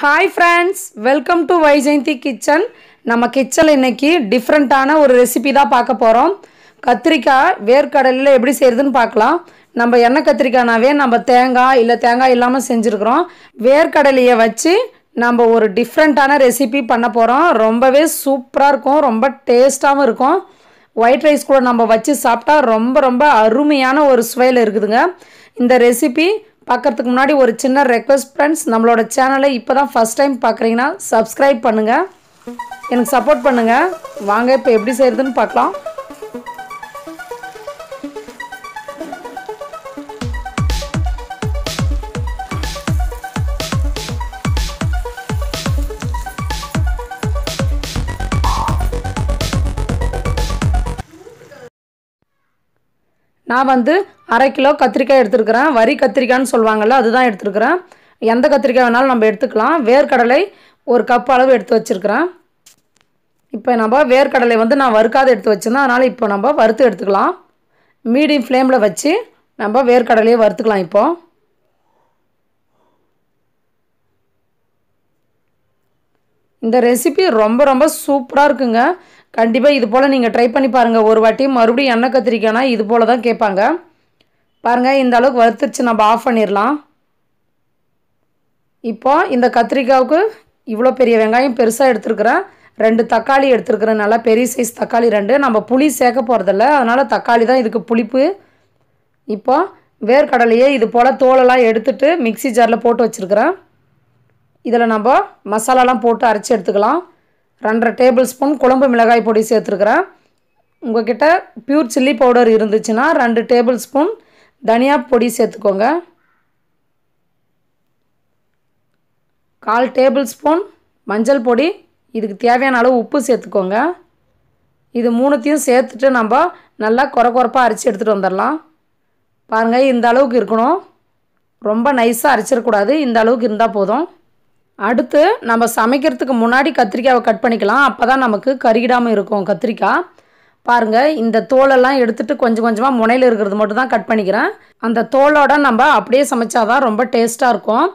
hi friends welcome to Vaijayanthi kitchen நம்ம கிச்சனில் இன்றைக்கி டிஃப்ரெண்ட்டான ஒரு ரெசிபி தான் பார்க்க போகிறோம் கத்திரிக்காய் வேர்க்கடலில் எப்படி செய்கிறதுன்னு பார்க்கலாம் நம்ம எண்ணெய் கத்திரிக்காய்னாவே நம்ம தேங்காய் இல்லை தேங்காய் இல்லாமல் செஞ்சுருக்குறோம் வேர்க்கடலையை வச்சு நம்ம ஒரு டிஃப்ரெண்ட்டான ரெசிபி பண்ண போகிறோம் ரொம்பவே சூப்பராக இருக்கும் ரொம்ப டேஸ்ட்டாகவும் இருக்கும் ஒயிட் ரைஸ் கூட நம்ம வச்சு சாப்பிட்டா ரொம்ப ரொம்ப அருமையான ஒரு சுவையில் இருக்குதுங்க இந்த ரெசிபி பார்க்கறதுக்கு முன்னாடி ஒரு சின்ன ரெக்வஸ்ட் ஃப்ரெண்ட்ஸ் நம்மளோட சேனலை இப்போ தான் ஃபஸ்ட் டைம் பார்க்குறீங்கன்னா சப்ஸ்கிரைப் பண்ணுங்கள் எனக்கு சப்போர்ட் பண்ணுங்கள் வாங்க இப்போ எப்படி செய்கிறதுன்னு பார்க்கலாம் நான் வந்து அரை கிலோ கத்திரிக்காய் எடுத்துருக்கிறேன் வரி கத்திரிக்காய்ன்னு சொல்லுவாங்கள்ல அதுதான் எடுத்துருக்கிறேன் எந்த கத்திரிக்காய் வேணாலும் நம்ம எடுத்துக்கலாம் வேர்க்கடலை ஒரு கப் அளவு எடுத்து வச்சுருக்கிறேன் இப்போ நம்ம வேர்க்கடலை வந்து நான் வறுக்காத எடுத்து வச்சுருந்தேன் அதனால் இப்போ நம்ம வறுத்து எடுத்துக்கலாம் மீடியம் ஃப்ளேமில் வச்சு நம்ம வேர்க்கடலையை வறுத்துக்கலாம் இப்போது இந்த ரெசிபி ரொம்ப ரொம்ப சூப்பராக இருக்குங்க கண்டிப்பாக இது போல் நீங்கள் ட்ரை பண்ணி பாருங்கள் ஒரு வாட்டி மறுபடியும் எண்ணெய் கத்திரிக்கானா இது போல் தான் கேட்பாங்க பாருங்கள் இந்த அளவுக்கு வறுத்துருச்சு நம்ம ஆஃப் பண்ணிடலாம் இப்போ இந்த கத்திரிக்காவுக்கு இவ்வளோ பெரிய வெங்காயம் பெருசாக எடுத்துருக்குறேன் ரெண்டு தக்காளி எடுத்துருக்குறேன் நல்லா பெரிய சைஸ் தக்காளி ரெண்டு நம்ம புளி சேர்க்க போகிறதில்ல அதனால் தக்காளி தான் இதுக்கு புளிப்பு இப்போ வேர்க்கடலையே இது போல் தோலெல்லாம் எடுத்துட்டு மிக்சி ஜாரில் போட்டு வச்சுருக்குறேன் இதில் நம்ம மசாலாலாம் போட்டு அரைச்சி எடுத்துக்கலாம் ரெண்டரை டேபிள் ஸ்பூன் குழம்பு மிளகாய் பொடி சேர்த்துருக்குறேன் உங்கள்கிட்ட பியூர் சில்லி பவுடர் இருந்துச்சுன்னா ரெண்டு டேபிள் ஸ்பூன் தனியா பொடி சேர்த்துக்கோங்க கால் டேபிள் ஸ்பூன் மஞ்சள் பொடி இதுக்கு தேவையான அளவு உப்பு சேர்த்துக்கோங்க இது மூணுத்தையும் சேர்த்துட்டு நம்ம நல்லா குறை குறப்பாக அரைச்சி எடுத்துகிட்டு வந்துடலாம் பாருங்கள் இந்த அளவுக்கு இருக்கணும் ரொம்ப நைஸாக அரைச்சிடக்கூடாது இந்த அளவுக்கு இருந்தால் போதும் அடுத்து நம்ம சமைக்கிறதுக்கு முன்னாடி கத்திரிக்காயை கட் பண்ணிக்கலாம் அப்போ தான் நமக்கு கருகிடாமல் இருக்கும் கத்திரிக்காய் பாருங்கள் இந்த தோலெல்லாம் எடுத்துகிட்டு கொஞ்சம் கொஞ்சமாக முனையில் இருக்கிறது மட்டும் தான் கட் பண்ணிக்கிறேன் அந்த தோலோட நம்ம அப்படியே சமைச்சாதான் ரொம்ப டேஸ்ட்டாக இருக்கும்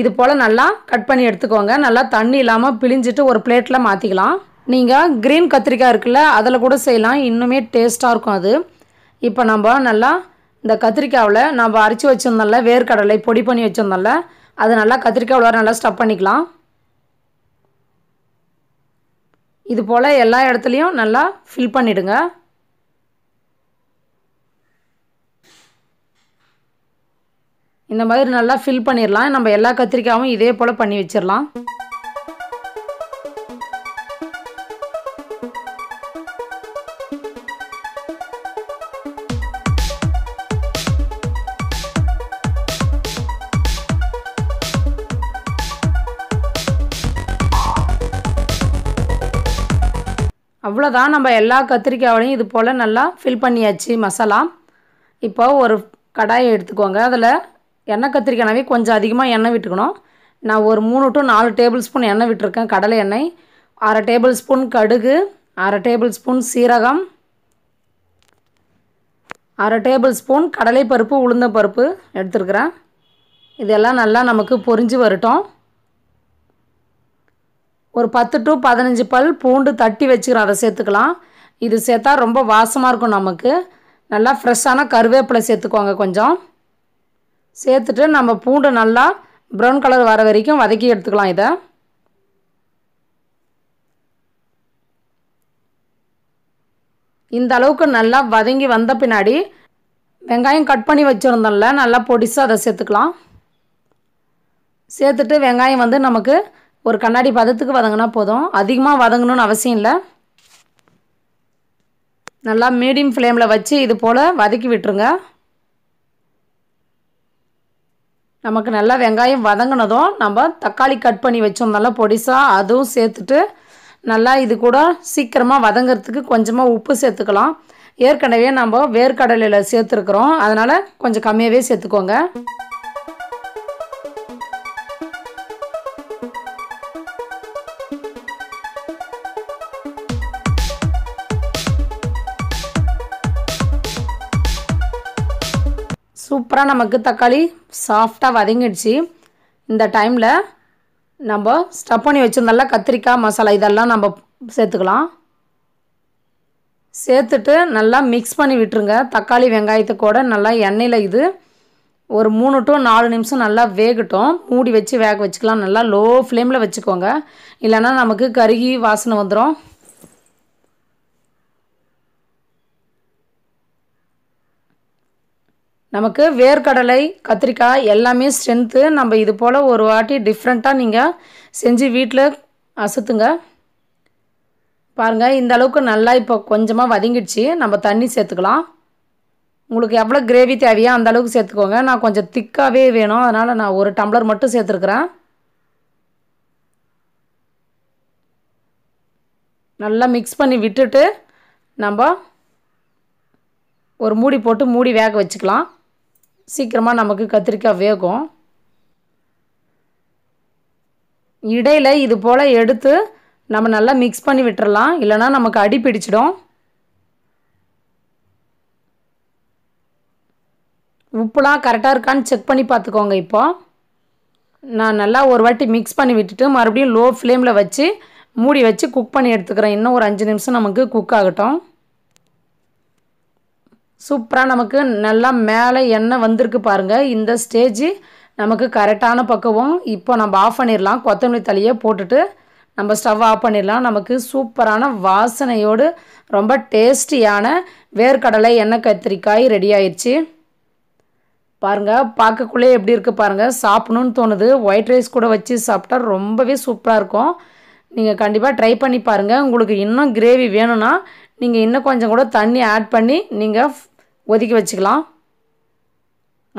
இது போல் நல்லா கட் பண்ணி எடுத்துக்கோங்க நல்லா தண்ணி இல்லாமல் பிழிஞ்சிட்டு ஒரு பிளேட்டில் மாற்றிக்கலாம் நீங்கள் க்ரீன் கத்திரிக்காய் இருக்குல்ல அதில் கூட செய்யலாம் இன்னுமே டேஸ்ட்டாக இருக்கும் அது இப்போ நம்ம நல்லா இந்த கத்திரிக்காவில் நம்ம அரைச்சி வச்சுருந்தோம்ல வேர்க்கடலை பொடி பண்ணி வச்சுருந்தோம்ல அது நல்லா கத்திரிக்காய் உள்ளார நல்லா ஸ்டப் பண்ணிக்கலாம் இது போல் எல்லா இடத்துலையும் நல்லா ஃபில் பண்ணிவிடுங்க இந்த மாதிரி நல்லா ஃபில் பண்ணிடலாம் நம்ம எல்லா கத்திரிக்காயும் இதே போல் பண்ணி வச்சிடலாம் அவ்வளோதான் நம்ம எல்லா கத்திரிக்காயிலையும் இது போல் நல்லா ஃபில் பண்ணியாச்சு மசாலா இப்போ ஒரு கடாயை எடுத்துக்கோங்க அதில் எண்ணெய் கத்திரிக்காய்னாவே கொஞ்சம் அதிகமாக எண்ணெய் விட்டுக்கணும் நான் ஒரு மூணு டு நாலு டேபிள் ஸ்பூன் எண்ணெய் விட்டுருக்கேன் கடலை எண்ணெய் அரை டேபிள் ஸ்பூன் கடுகு அரை டேபிள் ஸ்பூன் சீரகம் அரை டேபிள் ஸ்பூன் கடலைப்பருப்பு பருப்பு எடுத்துருக்குறேன் இதெல்லாம் நல்லா நமக்கு பொறிஞ்சு வரட்டும் ஒரு பத்து டு பதினஞ்சு பல் பூண்டு தட்டி வச்சுக்கிறோம் அதை சேர்த்துக்கலாம் இது சேர்த்தா ரொம்ப வாசமாக இருக்கும் நமக்கு நல்லா ஃப்ரெஷ்ஷான கருவேப்பிலை சேர்த்துக்கோங்க கொஞ்சம் சேர்த்துட்டு நம்ம பூண்டு நல்லா ப்ரௌன் கலர் வர வரைக்கும் வதக்கி எடுத்துக்கலாம் இதை இந்த அளவுக்கு நல்லா வதங்கி வந்த பின்னாடி வெங்காயம் கட் பண்ணி வச்சுருந்தோம்ல நல்லா பொடிசாக அதை சேர்த்துக்கலாம் சேர்த்துட்டு வெங்காயம் வந்து நமக்கு ஒரு கண்ணாடி பதத்துக்கு வதங்கினா போதும் அதிகமாக வதங்கணும்னு அவசியம் இல்லை நல்லா மீடியம் ஃப்ளேமில் வச்சு இது போல் வதக்கி விட்டுருங்க நமக்கு நல்லா வெங்காயம் வதங்கினதும் நம்ம தக்காளி கட் பண்ணி வச்சோம் நல்லா பொடிசாக அதுவும் சேர்த்துட்டு நல்லா இது கூட சீக்கிரமாக வதங்கிறதுக்கு கொஞ்சமாக உப்பு சேர்த்துக்கலாம் ஏற்கனவே நம்ம வேர்க்கடலையில் சேர்த்துருக்குறோம் அதனால் கொஞ்சம் கம்மியாகவே சேர்த்துக்கோங்க சூப்பராக நமக்கு தக்காளி சாஃப்டாக வதங்கிடுச்சு இந்த டைமில் நம்ம ஸ்டப் பண்ணி வச்சுருந்தால கத்திரிக்காய் மசாலா இதெல்லாம் நம்ம சேர்த்துக்கலாம் சேர்த்துட்டு நல்லா மிக்ஸ் பண்ணி விட்டுருங்க தக்காளி வெங்காயத்தை கூட நல்லா எண்ணெயில் இது ஒரு மூணு டு நாலு நிமிஷம் நல்லா வேகட்டும் மூடி வச்சு வேக வச்சுக்கலாம் நல்லா லோ ஃப்ளேமில் வச்சுக்கோங்க இல்லைன்னா நமக்கு கருகி வாசனை வந்துடும் நமக்கு வேர்க்கடலை கத்திரிக்காய் எல்லாமே ஸ்ட்ரென்த்து நம்ம இது போல் ஒரு வாட்டி டிஃப்ரெண்ட்டாக நீங்கள் செஞ்சு வீட்டில் அசுத்துங்க பாருங்கள் இந்த அளவுக்கு நல்லா இப்போ கொஞ்சமாக வதங்கிடுச்சு நம்ம தண்ணி சேர்த்துக்கலாம் உங்களுக்கு எவ்வளோ கிரேவி தேவையோ அந்த அளவுக்கு சேர்த்துக்கோங்க நான் கொஞ்சம் திக்காகவே வேணும் அதனால் நான் ஒரு டம்ளர் மட்டும் சேர்த்துருக்குறேன் நல்லா மிக்ஸ் பண்ணி விட்டுட்டு நம்ம ஒரு மூடி போட்டு மூடி வேக வச்சுக்கலாம் சீக்கிரமாக நமக்கு கத்திரிக்காய் வேகும் இடையில் இது போல் எடுத்து நம்ம நல்லா மிக்ஸ் பண்ணி விட்டுறலாம் இல்லைனா நமக்கு அடி பிடிச்சிடும் உப்புலாம் கரெக்டாக இருக்கான்னு செக் பண்ணி பார்த்துக்கோங்க இப்போ நான் நல்லா ஒரு வாட்டி மிக்ஸ் பண்ணி விட்டுட்டு மறுபடியும் லோ ஃப்ளேமில் வச்சு மூடி வச்சு குக் பண்ணி எடுத்துக்கிறேன் இன்னும் ஒரு அஞ்சு நிமிஷம் நமக்கு குக் ஆகட்டும் சூப்பராக நமக்கு நல்லா மேலே எண்ணெய் வந்திருக்கு பாருங்கள் இந்த ஸ்டேஜ் நமக்கு கரெக்டான பக்குவம் இப்போ நம்ம ஆஃப் பண்ணிடலாம் கொத்தமல்லி தலையே போட்டுட்டு நம்ம ஸ்டவ் ஆஃப் பண்ணிடலாம் நமக்கு சூப்பரான வாசனையோடு ரொம்ப டேஸ்டியான வேர்க்கடலை எண்ணெய் கத்திரிக்காய் ரெடி ஆயிடுச்சு பாருங்கள் பார்க்கக்குள்ளே எப்படி இருக்குது பாருங்கள் சாப்பிடணுன்னு தோணுது ஒயிட் ரைஸ் கூட வச்சு சாப்பிட்டா ரொம்பவே சூப்பராக இருக்கும் நீங்கள் கண்டிப்பாக ட்ரை பண்ணி பாருங்கள் உங்களுக்கு இன்னும் கிரேவி வேணும்னா நீங்கள் இன்னும் கொஞ்சம் கூட தண்ணி ஆட் பண்ணி நீங்கள் ஒதுக்கி வச்சுக்கலாம்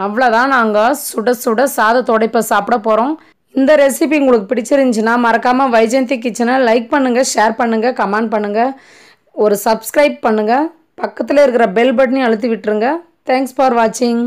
அவ்வளோதான் நாங்கள் சுட சுட சாத இப்போ சாப்பிட போகிறோம் இந்த ரெசிபி உங்களுக்கு பிடிச்சிருந்துச்சின்னா மறக்காமல் வைஜெயந்தி கிச்சனை லைக் பண்ணுங்கள் ஷேர் பண்ணுங்கள் கமெண்ட் பண்ணுங்கள் ஒரு சப்ஸ்கிரைப் பண்ணுங்கள் பக்கத்தில் இருக்கிற பெல் பட்டனையும் அழுத்தி விட்டுருங்க தேங்க்ஸ் ஃபார் வாட்சிங்